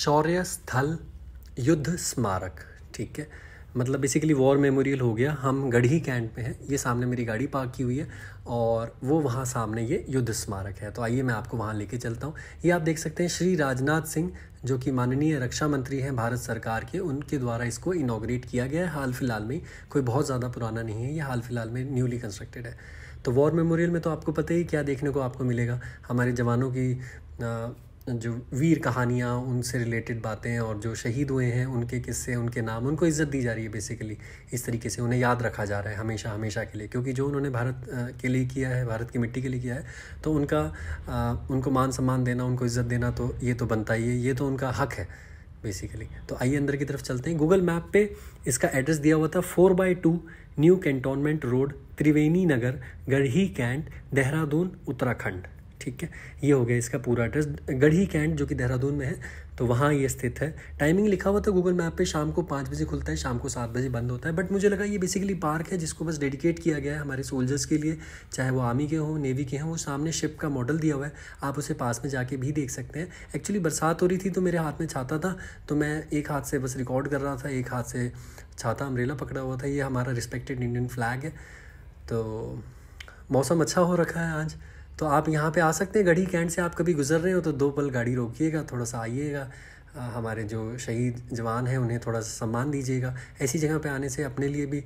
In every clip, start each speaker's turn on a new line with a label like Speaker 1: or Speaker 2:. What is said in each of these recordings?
Speaker 1: शौर्य स्थल युद्ध स्मारक ठीक है मतलब बेसिकली वॉर मेमोरियल हो गया हम गढ़ी कैंट पे हैं ये सामने मेरी गाड़ी पार्क की हुई है और वो वहाँ सामने ये युद्ध स्मारक है तो आइए मैं आपको वहाँ लेके चलता हूँ ये आप देख सकते हैं श्री राजनाथ सिंह जो कि माननीय रक्षा मंत्री हैं भारत सरकार के उनके द्वारा इसको इनाग्रेट किया गया है हाल फिलहाल में कोई बहुत ज़्यादा पुराना नहीं है ये हाल फिलहाल में न्यूली कंस्ट्रक्टेड है तो वॉर मेमोरियल में तो आपको पता ही क्या देखने को आपको मिलेगा हमारे जवानों की जो वीर कहानियाँ उनसे रिलेटेड बातें और जो शहीद हुए हैं उनके किस्से उनके नाम उनको इज्जत दी जा रही है बेसिकली इस तरीके से उन्हें याद रखा जा रहा है हमेशा हमेशा के लिए क्योंकि जो उन्होंने भारत के लिए किया है भारत की मिट्टी के लिए किया है तो उनका उनको मान सम्मान देना उनको इज्जत देना तो ये तो बनता ही है ये तो उनका हक है बेसिकली तो आइए अंदर की तरफ चलते हैं गूगल मैप पे इसका एड्रेस दिया हुआ था four by two new cantonment road Triveni Nagar Garhi Cantt Dehradun Uttarakhand ठीक है ये हो गया इसका पूरा एड्रेस गढ़ी कैंट जो कि देहरादून में है तो वहाँ ये स्थित है टाइमिंग लिखा हुआ था गूगल मैप पे शाम को पाँच बजे खुलता है शाम को सात बजे बंद होता है बट मुझे लगा ये बेसिकली पार्क है जिसको बस डेडिकेट किया गया है हमारे सोल्जर्स के लिए चाहे वो आर्मी के हों नेवी के हों वो सामने शिप का मॉडल दिया हुआ है आप उसे पास में जाके भी देख सकते हैं एक्चुअली बरसात हो रही थी तो मेरे हाथ में छाता था तो मैं एक हाथ से बस रिकॉर्ड कर रहा था एक हाथ से छाता अम्ब्रेला पकड़ा हुआ था ये हमारा रिस्पेक्टेड इंडियन फ्लैग है तो मौसम अच्छा हो रखा है आज तो आप यहाँ पे आ सकते हैं गढ़ी कैंट से आप कभी गुजर रहे हो तो दो पल गाड़ी रोकिएगा थोड़ा सा आइएगा हमारे जो शहीद जवान हैं उन्हें थोड़ा सा सम्मान दीजिएगा ऐसी जगह पे आने से अपने लिए भी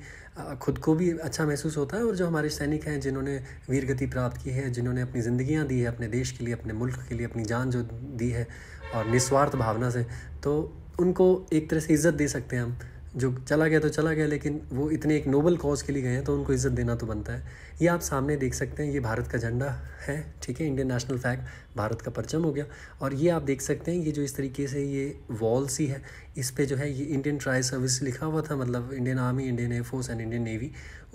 Speaker 1: खुद को भी अच्छा महसूस होता है और जो हमारे सैनिक हैं जिन्होंने वीर गति प्राप्त की है जिन्होंने अपनी ज़िंदियाँ दी है अपने देश के लिए अपने मुल्क के लिए अपनी जान जो दी है और निस्वार्थ भावना से तो उनको एक तरह से इज़्ज़त दे सकते हैं हम जो चला गया तो चला गया लेकिन वो इतने एक नोबल कॉज के लिए गए हैं तो उनको इज्जत देना तो बनता है ये आप सामने देख सकते हैं ये भारत का झंडा है ठीक है इंडियन नेशनल फ्लैग भारत का परचम हो गया और ये आप देख सकते हैं ये जो इस तरीके से ये वॉल सी है इस पर जो है ये इंडियन ट्राई सर्विस लिखा हुआ था मतलब Indian army Indian air force and Indian navy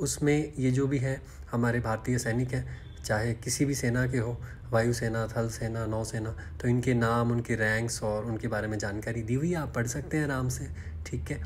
Speaker 1: उसमें ये जो भी है हमारे भारतीय सैनिक हैं चाहे किसी भी सेना के हो वायुसेना थल सेना नौसेना तो इनके नाम उनके रैंक्स और उनके बारे में जानकारी दी हुई है आप पढ़ सकते हैं आराम से ठीक है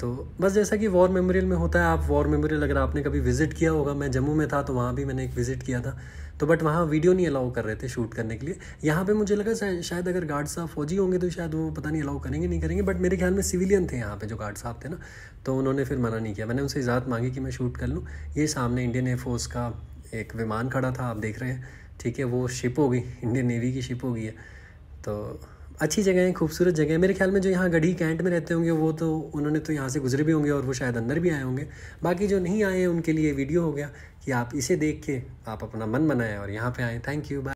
Speaker 1: तो बस जैसा कि वॉर मेमोरियल में होता है आप वॉर मेमोरियल अगर आपने कभी विज़िट किया होगा मैं जम्मू में था तो वहाँ भी मैंने एक विज़िट किया था तो बट वहाँ वीडियो नहीं अलाउ कर रहे थे शूट करने के लिए यहाँ पे मुझे लगा शायद अगर गार्ड साहब फौजी होंगे तो शायद वो पता नहीं अलाउ करेंगे नहीं करेंगे बट मेरे ख्याल में सिविलियन थे यहाँ पे जो गार्ड साहब थे ना तो उन्होंने फिर मना नहीं किया मैंने उनसे इजाज़त मांगी कि मैं शूट कर लूँ ये सामने इंडियन एयरफोर्स का एक विमान खड़ा था आप देख रहे हैं ठीक है वो शिप हो गई इंडियन नेवी की शिप हो गई है तो अच्छी जगह है खूबसूरत जगह है मेरे ख्याल में जो यहाँ गढ़ी कैंट में रहते होंगे वो तो उन्होंने तो यहाँ से गुजरे भी होंगे और वो शायद अंदर भी आए होंगे बाकी जो नहीं आए हैं उनके लिए वीडियो हो गया कि आप इसे देख के आप अपना मन बनाएं और यहाँ पे आएँ थैंक यू बाय